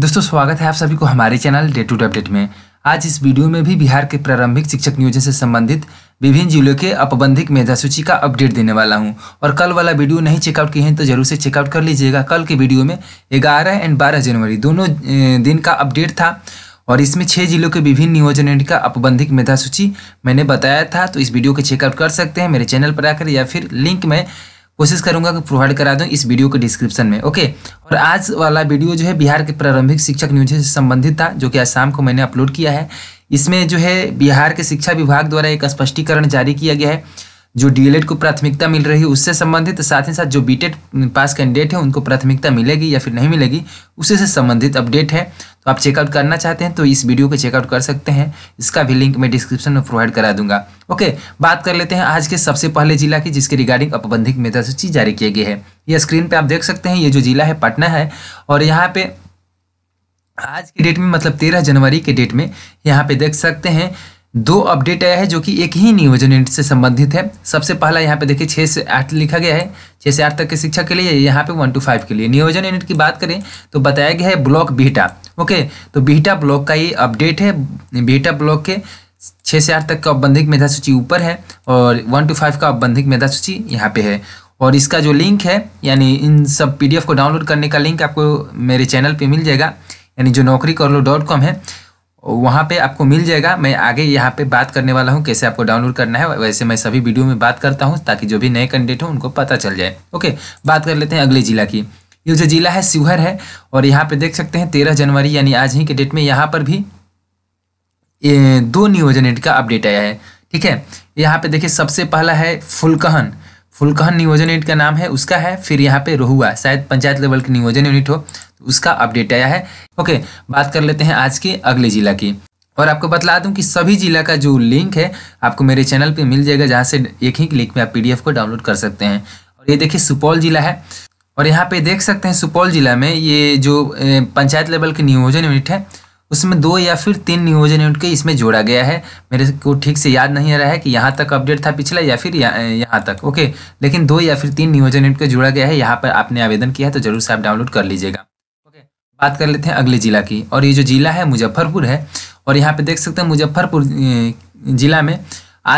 दोस्तों स्वागत है आप सभी को हमारे channel day to day update में आज इस वीडियो में भी बिहार के प्रारंभिक शिक्षक नियोजन से संबंधित विभिन्न जिलों के अपबंधिक मेधा सूची का अपडेट देने वाला हूं और कल वाला वीडियो नहीं चेकआउट किए हैं तो जरूर से चेकआउट कर लीजिएगा कल के वीडियो में ग्यारह एंड बारह जनवरी दोनों दिन का अपडेट था और इसमें छः जिलों के विभिन्न नियोजन एंड का अपबंधिक मेधा सूची मैंने बताया था तो इस वीडियो को चेकआउट कर सकते हैं मेरे चैनल पर आकर या फिर लिंक में कोशिश करूंगा कि प्रोवाइड करा दूं इस वीडियो के डिस्क्रिप्शन में ओके और आज वाला वीडियो जो है बिहार के प्रारंभिक शिक्षक न्यूज से संबंधित था जो कि आज शाम को मैंने अपलोड किया है इसमें जो है बिहार के शिक्षा विभाग द्वारा एक स्पष्टीकरण जारी किया गया है जो डी e को प्राथमिकता मिल रही है उससे संबंधित साथ ही साथ जो बी पास कैंडिडेट है उनको प्राथमिकता मिलेगी या फिर नहीं मिलेगी उसी से संबंधित अपडेट है तो आप चेकआउट करना चाहते हैं तो इस वीडियो को चेकआउट कर सकते हैं इसका भी लिंक मैं डिस्क्रिप्शन में प्रोवाइड करा दूंगा ओके बात कर लेते हैं आज के सबसे पहले जिला की जिसके रिगार्डिंग अपबंधिक मेधा सूची जारी किए गए है ये स्क्रीन पर आप देख सकते हैं ये जो जिला है पटना है और यहाँ पे आज की डेट में मतलब तेरह जनवरी के डेट में यहाँ पे देख सकते हैं दो अपडेट आया है जो कि एक ही नियोजन यूनिट से संबंधित है सबसे पहला यहाँ पे देखिए छः से आठ लिखा गया है छः से आठ तक के शिक्षा के लिए यहाँ पे वन टू फाइव के लिए नियोजन यूनिट की बात करें तो बताया गया है ब्लॉक बीटा ओके तो बीटा ब्लॉक का ये अपडेट है बीटा ब्लॉक के छः से आठ तक का औबंधिक मेधा सूची ऊपर है और वन टू फाइव का बंधिक मेधा सूची यहाँ पे है और इसका जो लिंक है यानी इन सब पीडीएफ को डाउनलोड करने का लिंक आपको मेरे चैनल पे मिल जाएगा यानी जो नौकरी कर लो डॉट कॉम है वहाँ पे आपको मिल जाएगा मैं आगे यहाँ पे बात करने वाला हूँ कैसे आपको डाउनलोड करना है वैसे मैं सभी वीडियो में बात करता हूँ ताकि जो भी नए कैंडिडेट हों उनको पता चल जाए ओके बात कर लेते हैं अगले जिला की ये जो जिला है शिवहर है और यहाँ पे देख सकते हैं तेरह जनवरी यानी आज ही के डेट में यहाँ पर भी दो नियोजन यूनिट का अपडेट आया है ठीक है यहाँ पे देखिए सबसे पहला है फुलकहन फुलकहन नियोजन यूनिट का नाम है उसका है फिर यहाँ पे रोहुआ शायद पंचायत लेवल के नियोजन यूनिट हो तो उसका अपडेट आया है ओके बात कर लेते हैं आज के अगले जिला की और आपको बतला दूं कि सभी जिला का जो लिंक है आपको मेरे चैनल पे मिल जाएगा जहाँ से एक ही क्लिक में आप पीडीएफ को डाउनलोड कर सकते हैं और ये देखिए सुपौल जिला है और यहाँ पे देख सकते हैं सुपौल जिला में ये जो पंचायत लेवल के नियोजन यूनिट है उसमें दो या फिर तीन नियोजन यूनिट के इसमें जोड़ा गया है मेरे को ठीक से याद नहीं आ रहा है कि यहाँ तक अपडेट था पिछला या फिर यहाँ तक ओके लेकिन दो या फिर तीन नियोजन यूनिट के जोड़ा गया है यहाँ पर आपने आवेदन किया है तो जरूर से आप डाउनलोड कर लीजिएगा ओके बात कर लेते हैं अगले जिला की और ये जो जिला है मुजफ्फरपुर है और यहाँ पर देख सकते हैं मुजफ्फरपुर जिला में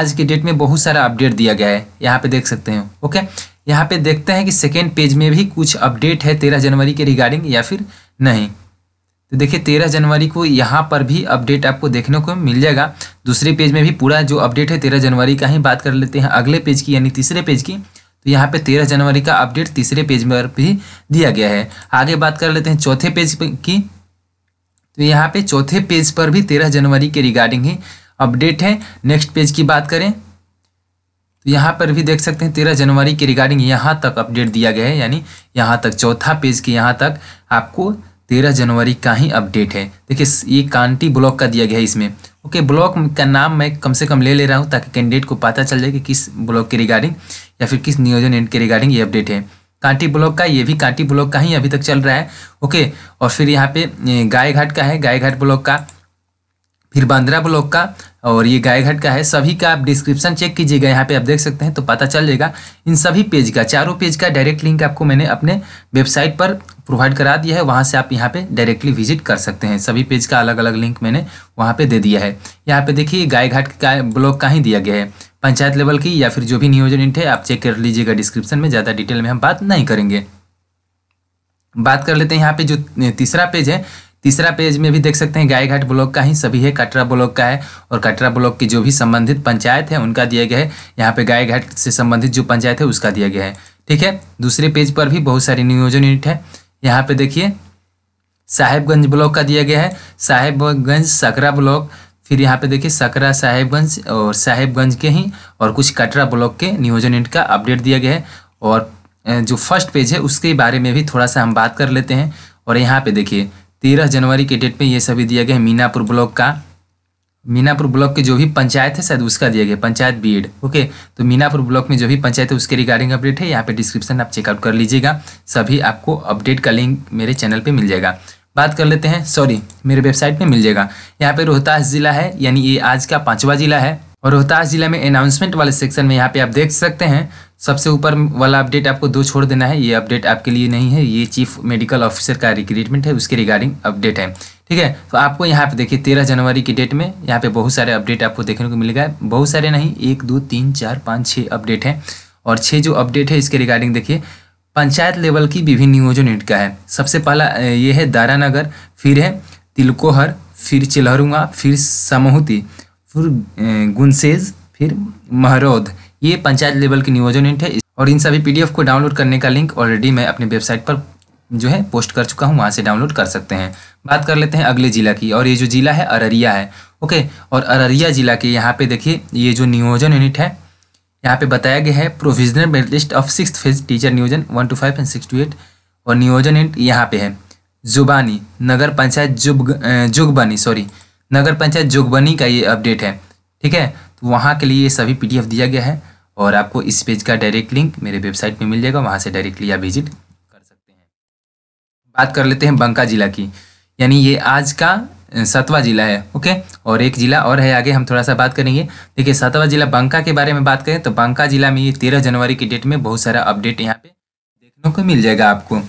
आज के डेट में बहुत सारा अपडेट दिया गया है यहाँ पे देख सकते हैं ओके यहाँ पे देखते हैं कि सेकेंड पेज में भी कुछ अपडेट है तेरह जनवरी के रिगार्डिंग या फिर नहीं तो देखिए तेरह जनवरी को यहाँ पर भी अपडेट आपको देखने को मिल जाएगा दूसरे पेज में भी पूरा जो अपडेट है तेरह जनवरी का ही बात कर लेते हैं अगले पेज की यानी तीसरे पेज की तो यहाँ पे तेरह जनवरी का अपडेट तीसरे पेज पर भी दिया गया है आगे बात कर लेते हैं चौथे पेज की तो यहाँ पे चौथे पेज पर भी तेरह जनवरी के रिगार्डिंग ही अपडेट है नेक्स्ट पेज की बात करें तो यहाँ पर भी देख सकते हैं तेरह जनवरी के रिगार्डिंग यहाँ तक अपडेट दिया गया है यानी यहाँ तक चौथा पेज के यहाँ तक आपको तेरह जनवरी का ही अपडेट है देखिए ये कांटी ब्लॉक का दिया गया है इसमें ओके ब्लॉक का नाम मैं कम से कम ले ले रहा हूँ ताकि कैंडिडेट को पता चल जाए कि किस ब्लॉक के रिगार्डिंग या फिर किस नियोजन एंड के रिगार्डिंग ये अपडेट है कांटी ब्लॉक का ये भी कांटी ब्लॉक का ही अभी तक चल रहा है ओके और फिर यहाँ पे गाय घाट का है गायघाट ब्लॉक का फिर बांद्रा ब्लॉक का और ये गायघाट का है सभी का आप डिस्क्रिप्शन चेक कीजिएगा यहाँ पे आप देख सकते हैं तो पता चल जाएगा इन सभी पेज का चारों पेज का डायरेक्ट लिंक आपको मैंने अपने वेबसाइट पर प्रोवाइड करा दिया है वहाँ से आप यहाँ पे डायरेक्टली विजिट कर सकते हैं सभी पेज का अलग अलग लिंक मैंने वहाँ पे दे दिया है यहाँ पे देखिए गायघाट का ब्लॉक का ही दिया गया है पंचायत लेवल की या फिर जो भी नियोजन इंट है आप चेक कर लीजिएगा डिस्क्रिप्शन में ज़्यादा डिटेल में हम बात नहीं करेंगे बात कर लेते हैं यहाँ पे जो तीसरा पेज है तीसरा पेज में भी देख सकते हैं गायघाट ब्लॉक का ही सभी है कटरा ब्लॉक का है और कटरा ब्लॉक की जो भी संबंधित पंचायत है उनका दिया गया है यहाँ पे गायघाट से संबंधित जो पंचायत है उसका दिया गया है ठीक है दूसरे पेज पर भी बहुत सारी नियोजन यूनिट है यहाँ पे देखिए साहेबगंज ब्लॉक का दिया गया है साहेबगंज सकरा ब्लॉक फिर यहाँ पे देखिए सकरा साहेबगंज और साहेबगंज के ही और कुछ कटरा ब्लॉक के नियोजन यूनिट का अपडेट दिया गया है और जो फर्स्ट पेज है उसके बारे में भी थोड़ा सा हम बात कर लेते हैं और यहाँ पे देखिए तेरह जनवरी के डेट में ये सभी दिया गया है मीनापुर ब्लॉक का मीनापुर ब्लॉक के जो भी पंचायत है शायद उसका दिया गया पंचायत एड ओके तो मीनापुर ब्लॉक में जो भी पंचायत है उसके रिगार्डिंग अपडेट है यहाँ पे डिस्क्रिप्शन आप चेकआउट कर लीजिएगा सभी आपको अपडेट का लिंक मेरे चैनल पे मिल जाएगा बात कर लेते हैं सॉरी मेरे वेबसाइट पे मिल जाएगा यहाँ पे रोहतास ज़िला है यानी ये आज का पाँचवा ज़िला है और रोहतास जिला में अनाउंसमेंट वाले सेक्शन में यहाँ पे आप देख सकते हैं सबसे ऊपर वाला अपडेट आपको दो छोड़ देना है ये अपडेट आपके लिए नहीं है ये चीफ मेडिकल ऑफिसर का रिक्रूटमेंट है उसके रिगार्डिंग अपडेट है ठीक है तो आपको यहाँ पे देखिए तेरह जनवरी की डेट में यहाँ पे बहुत सारे अपडेट आपको देखने को मिलेगा बहुत सारे नहीं एक दो तीन चार पाँच छः अपडेट हैं और छः जो अपडेट है इसके रिगार्डिंग देखिए पंचायत लेवल की विभिन्न नियोजन यूनिट का है सबसे पहला ये है दारानगर फिर है तिलकोहर फिर चिल्हरुआ फिर समहूती फिर गुनसेज फिर महरौद ये पंचायत लेवल की नियोजन यूनिट है और इन सभी पीडीएफ को डाउनलोड करने का लिंक ऑलरेडी मैं अपनी वेबसाइट पर जो है पोस्ट कर चुका हूँ वहाँ से डाउनलोड कर सकते हैं बात कर लेते हैं अगले ज़िला की और ये जो ज़िला है अररिया है ओके और अररिया ज़िला के यहाँ पे देखिए ये जो नियोजन यूनिट है यहाँ पे बताया गया है provisional merit list of six phase teacher नियोजन one two five and six two eight और नियोजन यूनिट यहाँ पे है जुबानी नगर पंचायत जुग जुगबानी सॉरी नगर पंचायत जोगबनी का ये अपडेट है ठीक है तो वहाँ के लिए ये सभी पी दिया गया है और आपको इस पेज का डायरेक्ट लिंक मेरे वेबसाइट में मिल जाएगा वहाँ से डायरेक्टली आप विजिट कर सकते हैं बात कर लेते हैं बंका जिला की यानी ये आज का सतवा जिला है ओके और एक जिला और है आगे हम थोड़ा सा बात करेंगे देखिए सतवा जिला बंका के बारे में बात करें तो बंका जिला में ये तेरह जनवरी की डेट में बहुत सारा अपडेट यहाँ पे देखने को मिल जाएगा आपको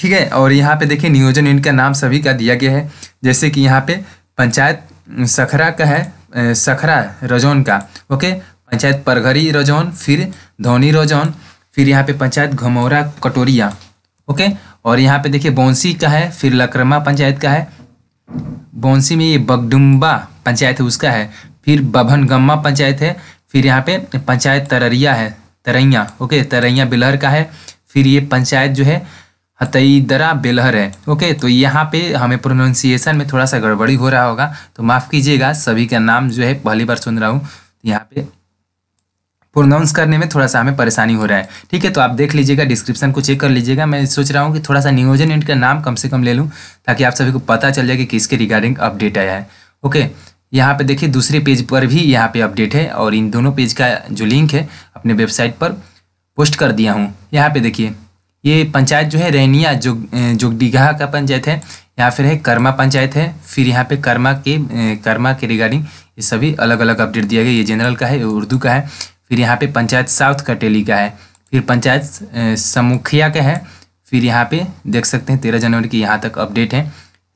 ठीक है और यहाँ पे देखिए नियोजन इनका नाम सभी का दिया गया है जैसे कि यहाँ पे पंचायत सखरा का है सखरा रजौन का ओके पंचायत परघरी रजौन फिर धोनी रजौन फिर यहाँ पे पंचायत घमौरा कटोरिया ओके और यहाँ पे देखिए बौंसी का है फिर लकरमा पंचायत का है बौंसी में ये बगडुम्बा पंचायत है उसका है फिर बभनगम्मा पंचायत है फिर यहाँ पे पंचायत तररिया है तरैया ओके तरैया बिलहर का है फिर ये पंचायत जो है हतई दरा बेलहर है ओके तो यहाँ पे हमें प्रोनाउंसिएशन में थोड़ा सा गड़बड़ी हो रहा होगा तो माफ़ कीजिएगा सभी का नाम जो है पहली बार सुन रहा हूँ यहाँ पे प्रोनाउंस करने में थोड़ा सा हमें परेशानी हो रहा है ठीक है तो आप देख लीजिएगा डिस्क्रिप्शन को चेक कर लीजिएगा मैं सोच रहा हूँ कि थोड़ा सा नियोजन यूनिट का नाम कम से कम ले लूँ ताकि आप सभी को पता चल जाए कि किसके रिगार्डिंग अपडेट आया है ओके यहाँ पे देखिए दूसरे पेज पर भी यहाँ पे अपडेट है और इन दोनों पेज का जो लिंक है अपने वेबसाइट पर पोस्ट कर दिया हूँ यहाँ पे देखिए ये पंचायत जो है रैनिया जो जोगडीघा का पंचायत है यहाँ फिर है कर्मा पंचायत है फिर यहाँ पे कर्मा के कर्मा के रिगार्डिंग ये सभी अलग अलग अपडेट दिया गया ये जनरल का है उर्दू का है फिर यहाँ पे पंचायत साउथ कटेली का है फिर पंचायत समुखिया का है फिर यहाँ पे देख सकते हैं तेरह जनवरी की यहाँ तक अपडेट है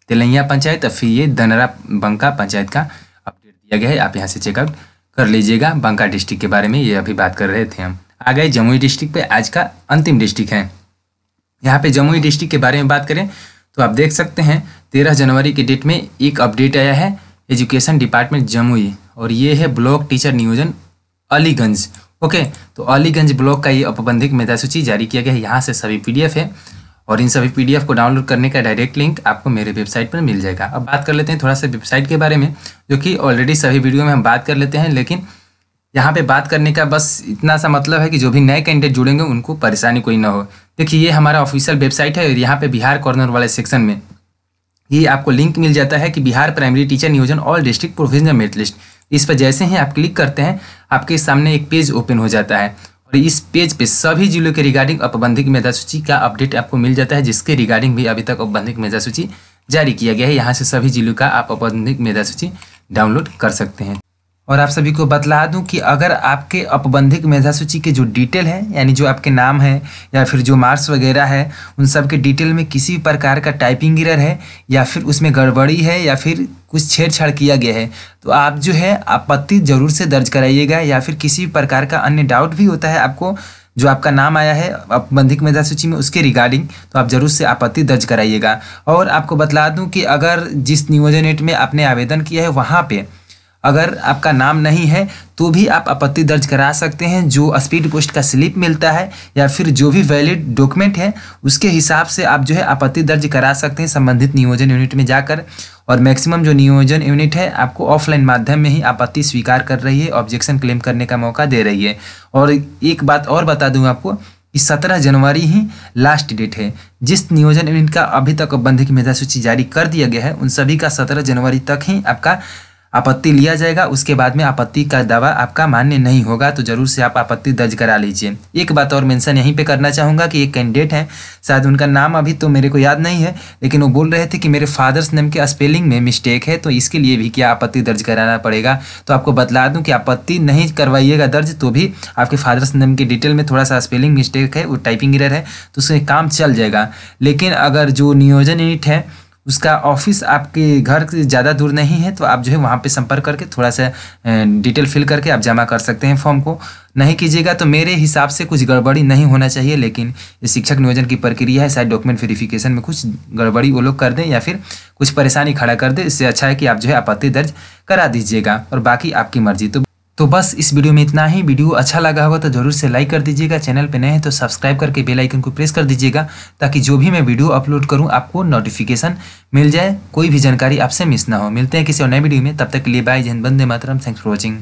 तेलैया पंचायत और फिर ये धनरा बंका पंचायत का अपडेट दिया गया है आप यहाँ से चेकआउट कर लीजिएगा बंका डिस्ट्रिक्ट के बारे में ये अभी बात कर रहे थे हम आ गए जमुई डिस्ट्रिक्ट पे आज का अंतिम डिस्ट्रिक्ट है यहाँ पे जमुई डिस्ट्रिक्ट के बारे में बात करें तो आप देख सकते हैं तेरह जनवरी के डेट में एक अपडेट आया है एजुकेशन डिपार्टमेंट जमुई और ये है ब्लॉक टीचर नियोजन अलीगंज ओके तो अलीगंज ब्लॉक का ये अपबंधिक मेधा सूची जारी किया गया है यहाँ से सभी पी है और इन सभी पीडीएफ को डाउनलोड करने का डायरेक्ट लिंक आपको मेरे वेबसाइट पर मिल जाएगा अब बात कर लेते हैं थोड़ा सा वेबसाइट के बारे में जो कि ऑलरेडी सभी वीडियो में हम बात कर लेते हैं लेकिन यहाँ पे बात करने का बस इतना सा मतलब है कि जो भी नए कैंडिडेट जुड़ेंगे उनको परेशानी कोई ना हो देखिए ये हमारा ऑफिशियल वेबसाइट है और यहाँ पे बिहार कॉर्नर वाले सेक्शन में ये आपको लिंक मिल जाता है कि बिहार प्राइमरी टीचर नियोजन all district provisional merit list इस पर जैसे ही आप क्लिक करते हैं आपके सामने एक पेज ओपन हो जाता है और इस पेज पे सभी जिलों के रिगार्डिंग अपबंधिक मेधा सूची का अपडेट आपको मिल जाता है जिसके रिगार्डिंग भी अभी तक अपबंधिक मेधा सूची जारी किया गया है यहाँ से सभी जिलों का आप अपबंधिक मेधा सूची डाउनलोड कर सकते हैं और आप सभी को बतला दूं कि अगर आपके अपबंधिक मेधा सूची के जो डिटेल है यानी जो आपके नाम है या फिर जो मार्क्स वगैरह है उन सब के डिटेल में किसी भी प्रकार का टाइपिंग गिरर है या फिर उसमें गड़बड़ी है या फिर कुछ छेड़छाड़ किया गया है तो आप जो है आपत्ति ज़रूर से दर्ज कराइएगा या फिर किसी भी प्रकार का अन्य डाउट भी होता है आपको जो आपका नाम आया है अपबंधिक मेधा सूची में उसके रिगार्डिंग तो आप जरूर से आपत्ति दर्ज कराइएगा और आपको बतला दूँ कि अगर जिस नियोजन में आपने आवेदन किया है वहाँ पर अगर आपका नाम नहीं है तो भी आप आपत्ति दर्ज करा सकते हैं जो स्पीड पोस्ट का स्लिप मिलता है या फिर जो भी वैलिड डॉक्यूमेंट है उसके हिसाब से आप जो है आपत्ति दर्ज करा सकते हैं संबंधित नियोजन यूनिट में जाकर और मैक्सिमम जो नियोजन यूनिट है आपको ऑफलाइन माध्यम में ही आपत्ति स्वीकार कर रही है ऑब्जेक्शन क्लेम करने का मौका दे रही है और एक बात और बता दूँ आपको कि सत्रह जनवरी ही लास्ट डेट है जिस नियोजन यूनिट का अभी तक बंधक मेधा सूची जारी कर दिया गया है उन सभी का सत्रह जनवरी तक ही आपका आपत्ति लिया जाएगा उसके बाद में आपत्ति का दावा आपका मान्य नहीं होगा तो जरूर से आप आपत्ति दर्ज करा लीजिए एक बात और मेंशन यहीं पे करना चाहूँगा कि एक कैंडिडेट हैं शायद उनका नाम अभी तो मेरे को याद नहीं है लेकिन वो बोल रहे थे कि मेरे फादर्स नेम के स्पेलिंग में मिस्टेक है तो इसके लिए भी क्या आपत्ति दर्ज कराना पड़ेगा तो आपको बतला दूँ कि आपत्ति नहीं करवाइएगा दर्ज तो भी आपके फादर्स नेम की डिटेल में थोड़ा सा स्पेलिंग मिस्टेक है वो टाइपिंग इरर है तो उसमें काम चल जाएगा लेकिन अगर जो नियोजन यूनिट है उसका ऑफिस आपके घर से ज़्यादा दूर नहीं है तो आप जो है वहाँ पे संपर्क करके थोड़ा सा डिटेल फिल करके आप जमा कर सकते हैं फॉर्म को नहीं कीजिएगा तो मेरे हिसाब से कुछ गड़बड़ी नहीं होना चाहिए लेकिन ये शिक्षक नियोजन की प्रक्रिया है शायद डॉक्यूमेंट वेरिफिकेशन में कुछ गड़बड़ी वो लोग कर दें या फिर कुछ परेशानी खड़ा कर दें इससे अच्छा है कि आप जो है आपत्ति दर्ज करा दीजिएगा और बाकी आपकी मर्जी तो तो बस इस वीडियो में इतना ही वीडियो अच्छा लगा होगा तो जरूर से लाइक कर दीजिएगा चैनल पे नए हैं तो सब्सक्राइब करके बेल आइकन को प्रेस कर दीजिएगा ताकि जो भी मैं वीडियो अपलोड करूं आपको नोटिफिकेशन मिल जाए कोई भी जानकारी आपसे मिस ना हो मिलते हैं किसी और नए वीडियो में तब तक के लिए बाय जैन बंदे मातरम थैंक्स फॉर वॉचिंग